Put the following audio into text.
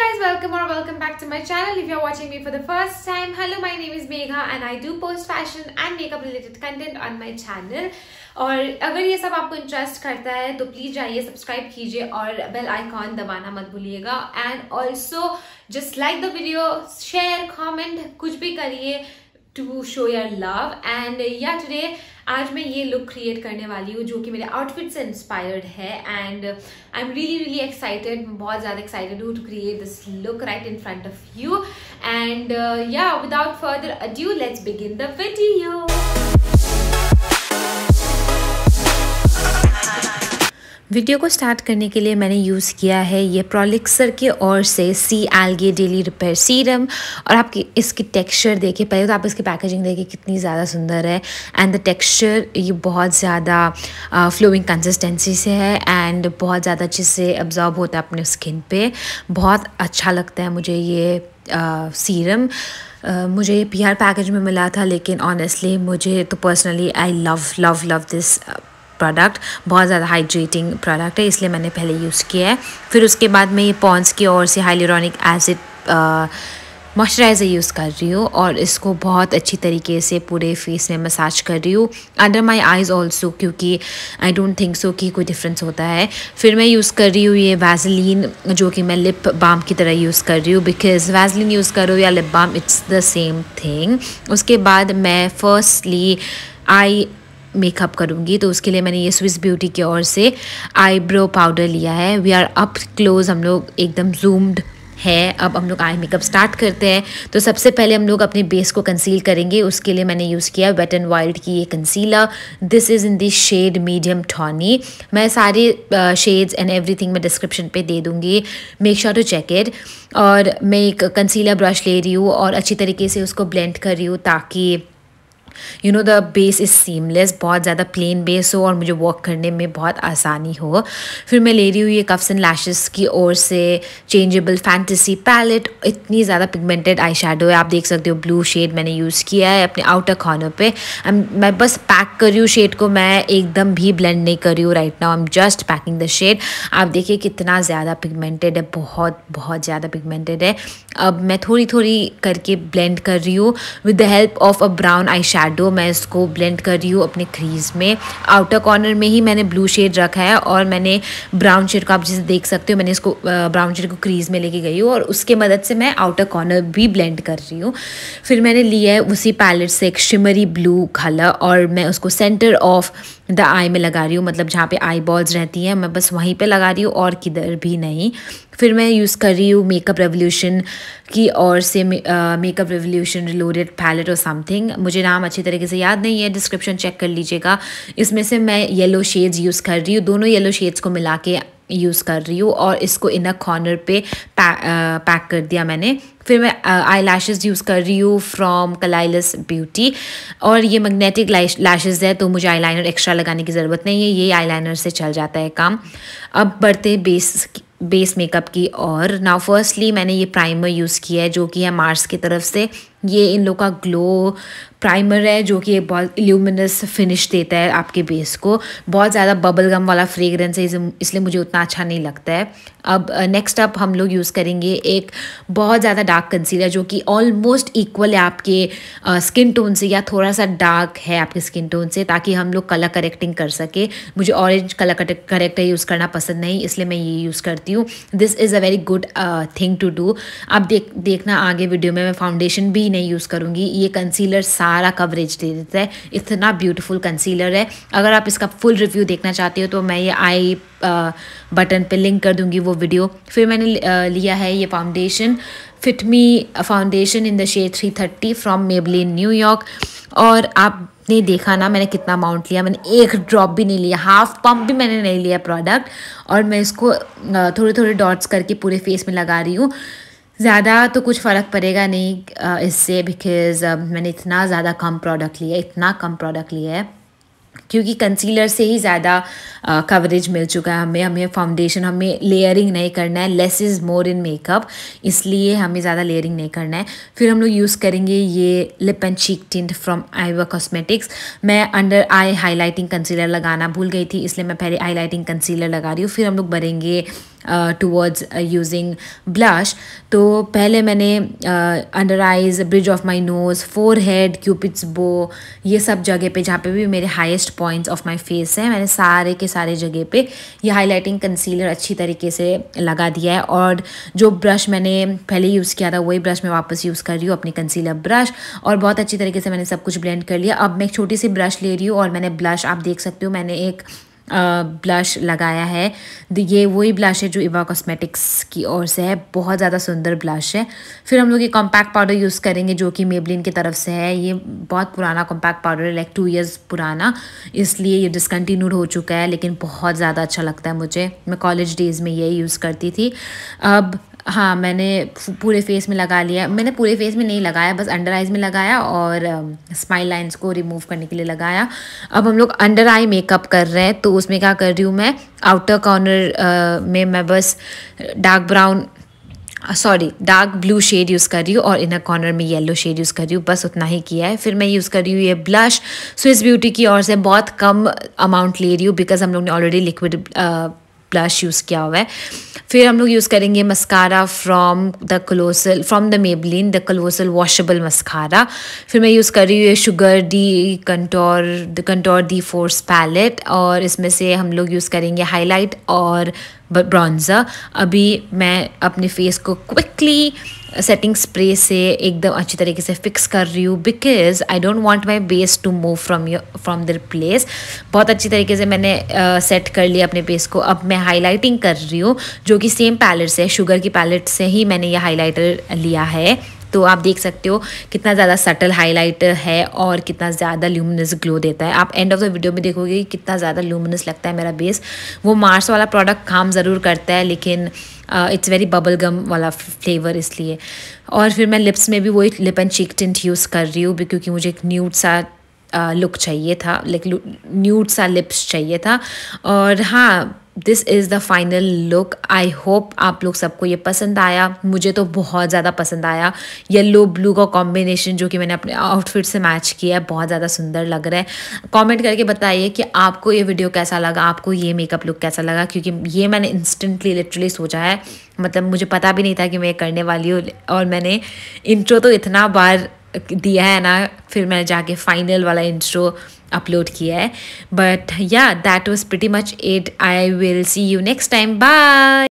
guys welcome or welcome back to my channel if you're watching me for the first time hello my name is Megha and I do post fashion and makeup related content on my channel और अगर ये सब आपको interest करता है तो please जाइए subscribe कीजिए और बेल आइकॉन दबाना मत भूलिएगा and also just like the video share comment कुछ भी करिए to show your love and yeah today आज मैं ये लुक क्रिएट करने वाली हूँ जो कि मेरे आउटफिट से इंस्पायर्ड है and I am really really excited बहुत ज़्यादा एक्साइटेड हूँ to create this look right in front of you and yeah without further adieu let's begin the video video को स्टार्ट करने के लिए मैंने यूज़ किया है ये प्रोलिक्सर की ओर से sea algae daily repair serum और आपकी इसकी टेक्सचर देखिए पहले तो आप इसकी पैकेजिंग देखिए कितनी ज़्यादा सुंदर है एंड द टेक्सचर ये बहुत ज़्यादा फ्लोइंग कंसिस्टेंसी से है एंड बहुत ज़्यादा अच्छे से अब्जॉर्ब होता है अपने स्किन पे बहुत अच्छा लगता है मुझे ये सीरम uh, Uh, मुझे ये पीआर पैकेज में मिला था लेकिन ऑनेस्टली मुझे तो personally I love love love this product बहुत ज़्यादा हाइड्रेटिंग प्रोडक्ट है इसलिए मैंने पहले यूज़ किया है फिर उसके बाद मैं ये पॉन्स की ओर से हाइलोरॉनिक एसिड मॉइस्चराइज़र यूज़ कर रही हूँ और इसको बहुत अच्छी तरीके से पूरे फेस में मसाज कर रही हूँ अंडर माय आइज़ आल्सो क्योंकि आई डोंट थिंक सो कि कोई डिफरेंस होता है फिर मैं यूज़ कर रही हूँ ये वैजलिन जो कि मैं लिप बाम की तरह यूज़ कर रही हूँ बिकॉज वैजलिन यूज़ करो या lip balm it's the same thing उसके बाद मैं फर्स्टली आई मेकअप करूँगी तो उसके लिए मैंने ये स्विस ब्यूटी की ओर से आईब्रो पाउडर लिया है वी आर अप क्लोज हम लोग एकदम जूम्ड है अब हम लोग आई मेकअप स्टार्ट करते हैं तो सबसे पहले हम लोग अपने बेस को कंसील करेंगे उसके लिए मैंने यूज़ किया वेट एंड वाइल्ड की ये concealer this is in this shade medium tawny मैं सारे शेड्स एंड एवरीथिंग मैं डिस्क्रिप्शन पे दे दूँगी make sure to check it और मैं एक कंसीलर ब्रश ले रही हूँ और अच्छी तरीके से उसको ब्लेंड कर रही हूँ ताकि you know the base is seamless बहुत ज़्यादा प्लेन बेस हो और मुझे वर्क करने में बहुत आसानी हो फिर मैं ले रही हूँ ये कफ्स एंड लैशेस की ओर से चेंजेबल फैंटेसी पैलेट इतनी ज़्यादा पिगमेंटेड आई शेडो है आप देख सकते हो ब्लू शेड मैंने यूज़ किया है अपने आउटर कॉर्नर पे मैं बस पैक कर रही हूँ शेड को मैं एकदम भी ब्लेंड नहीं कर रही हूँ right now I am just packing the shade आप देखिए कितना ज़्यादा पिगमेंटेड है बहुत बहुत ज़्यादा पिगमेंटेड है अब मैं थोड़ी थोड़ी करके ब्लेंड कर रही हूँ with the help of a brown eye shadow मैं इसको ब्लेंड कर रही हूँ अपने क्रीज में आउटर कॉर्नर में ही मैंने ब्लू शेड रखा है और मैंने ब्राउन शेड को आप जैसे देख सकते हो मैंने इसको ब्राउन शेड को क्रीज में लेके गई हूँ और उसके मदद से मैं आउटर कॉर्नर भी ब्लेंड कर रही हूँ फिर मैंने लिया है उसी पैलेट से एक शिमरी ब्लू कलर और मैं उसको सेंटर ऑफ द आई में लगा रही हूँ मतलब जहाँ पे आई बॉल्स रहती हैं मैं बस वहीं पे लगा रही हूँ और किधर भी नहीं फिर मैं यूज़ कर रही हूँ मेकअप रेवोल्यूशन की और से मेकअप रेवोल्यूशन रिलोरेट पैलेट और समथिंग मुझे नाम अच्छी तरीके से याद नहीं है डिस्क्रिप्शन चेक कर लीजिएगा इसमें से मैं येलो शेड्स यूज़ कर रही हूँ दोनों येलो शेड्स को मिला के यूज़ कर रही हूँ और इसको इनर कॉर्नर पे पै, पैक uh, कर दिया मैंने फिर मैं आई लैशेज़ यूज़ कर रही हूँ फ्रॉम कलाइलस ब्यूटी और ये मैग्नेटिक लैशेज़ है तो मुझे आई लाइनर एक्स्ट्रा लगाने की ज़रूरत नहीं है ये आई लाइनर से चल जाता है काम अब बढ़ते बेस बेस मेकअप की और नाउ फर्स्टली मैंने ये प्राइमर यूज़ किया है जो कि है मार्स की तरफ से ये इन लोग का ग्लो प्राइमर है जो कि बहुत ल्यूमिनस फिनिश देता है आपके बेस को बहुत ज़्यादा बबल गम वाला फ्रेगरेंस है इसलिए मुझे उतना अच्छा नहीं लगता है अब नेक्स्ट अप हम लोग यूज़ करेंगे एक बहुत ज़्यादा डार्क कंसीलर जो कि ऑलमोस्ट इक्वल है आपके स्किन टोन से या थोड़ा सा डार्क है आपके स्किन टोन से ताकि हम लोग कलर करेक्टिंग कर सके मुझे ऑरेंज कलर करेक्टर यूज़ करना पसंद नहीं इसलिए मैं ये यूज़ करती हूँ this is a very good thing to do आप देख देखना आगे वीडियो में मैं फाउंडेशन भी नहीं यूज़ करूँगी ये कंसीलर सारा कवरेज दे देता है इतना ब्यूटीफुल कंसीलर है अगर आप इसका फुल रिव्यू देखना चाहते हो तो मैं ये आई बटन पे लिंक कर दूँगी वो वीडियो फिर मैंने लिया है ये foundation fit me foundation in the shade three thirty from Maybelline New York और आपने देखा ना मैंने कितना अमाउंट लिया मैंने एक ड्रॉप भी नहीं लिया हाफ पम्प भी मैंने नहीं लिया प्रोडक्ट और मैं इसको थोड़े थोड़े डॉट्स करके पूरे फेस में लगा रही हूँ ज़्यादा तो कुछ फ़र्क पड़ेगा नहीं इससे बिकॉज़ मैंने इतना ज़्यादा कम प्रोडक्ट लिया इतना कम प्रोडक्ट लिया है क्योंकि कंसीलर से ही ज़्यादा कवरेज मिल चुका है हमें हमें फाउंडेशन हमें लेयरिंग नहीं करना है less is more in makeup इसलिए हमें ज़्यादा लेयरिंग नहीं करना है फिर हम लोग यूज़ करेंगे ये lip and cheek tint from आईवा कॉस्मेटिक्स मैं अंडर आई हाईलाइटिंग कंसीलर लगाना भूल गई थी इसलिए मैं पहले हाईलाइटिंग कंसीलर लगा रही हूँ फिर हम लोग भरेंगे टूवर्ड्स यूजिंग ब्लश तो पहले मैंने under eyes bridge of my nose forehead cupid's bow ये सब जगह पे जहाँ पे भी मेरे highest points of my face हैं मैंने सारे के सारे जगह पे ये हाईलाइटिंग कंसीलर अच्छी तरीके से लगा दिया है और जो ब्रश मैंने पहले यूज़ किया था वही ब्रश मैं वापस यूज़ कर रही हूँ अपनी कंसीलर ब्रश और बहुत अच्छी तरीके से मैंने सब कुछ ब्लेंड कर लिया अब मैं एक छोटी सी ब्रश ले रही हूँ और मैंने ब्लश आप देख सकते हो मैंने एक ब्लश लगाया है ये वही ब्लश है जो इवा कॉस्मेटिक्स की ओर से है बहुत ज़्यादा सुंदर ब्लश है फिर हम लोग ये कॉम्पैक्ट पाउडर यूज़ करेंगे जो कि मेबलिन की तरफ से है ये बहुत पुराना कॉम्पैक्ट पाउडर है लाइक टू ईयर्स पुराना इसलिए ये डिसकन्टीन्यूड हो चुका है लेकिन बहुत ज़्यादा अच्छा लगता है मुझे मैं कॉलेज डेज़ में ये यूज़ करती थी अब हाँ मैंने पूरे फेस में लगा लिया मैंने पूरे फेस में नहीं लगाया बस अंडर आइज़ में लगाया और स्माइल uh, लाइंस को रिमूव करने के लिए लगाया अब हम लोग अंडर आई मेकअप कर रहे हैं तो उसमें क्या कर रही हूँ मैं आउटर कॉर्नर uh, में मैं बस dark brown sorry dark blue shade use कर रही हूँ और इनर कॉर्नर में येलो शेड यूज़ कर रही हूँ बस उतना ही किया है फिर मैं यूज़ कर रही हूँ ये ब्लश स्विस ब्यूटी की ओर से बहुत कम अमाउंट ले रही हूँ बिकॉज़ हम लोग ने ऑलरेडी लिक्विड ब्लश यूज़ किया हुआ है फिर हम लोग यूज़ करेंगे mascara from the colossal from the Maybelline the colossal washable mascara फिर मैं यूज़ कर रही हूँ Sugar de contour the contour de force palette और इसमें से हम लोग यूज़ करेंगे हाईलाइट और ब्रॉन्ज़र अभी मैं अपने फेस को क्विकली सेटिंग स्प्रे से एकदम अच्छी तरीके से फिक्स कर रही हूँ because I don't want my base to move from your from their place बहुत अच्छी तरीके से मैंने सेट uh, कर लिया अपने बेस को अब मैं हाईलाइटिंग कर रही हूँ जो कि सेम पैलेट से शुगर की पैलेट से ही मैंने ये हाईलाइटर लिया है तो आप देख सकते हो कितना ज़्यादा सटल हाईलाइट है और कितना ज़्यादा ल्यूमिनस ग्लो देता है आप एंड ऑफ द वीडियो में देखोगे कि कितना ज़्यादा ल्यूमिनस लगता है मेरा बेस वो मार्स वाला प्रोडक्ट काम ज़रूर करता है लेकिन इट्स वेरी बबल गम वाला फ्लेवर इसलिए और फिर मैं लिप्स में भी वही lip and cheek tint use कर रही हूँ क्योंकि मुझे एक न्यूट सा लुक चाहिए था लाइक न्यूट सा लिप्स चाहिए था और हाँ this is the final look I hope आप लोग सबको ये पसंद आया मुझे तो बहुत ज़्यादा पसंद आया येल्लो ब्लू का कॉम्बिनेशन जो कि मैंने अपने आउटफिट से मैच किया है बहुत ज़्यादा सुंदर लग रहा है कॉमेंट करके बताइए कि आपको ये वीडियो कैसा लगा आपको ये मेकअप लुक कैसा लगा क्योंकि ये मैंने इंस्टेंटली लिटरली सोचा है मतलब मुझे पता भी नहीं था कि मैं करने वाली हूँ और मैंने इंट्रो तो इतना बार दिया है ना फिर मैंने जाके फाइनल वाला इंट्रो अपलोड किया है but yeah that was pretty much it I will see you next time bye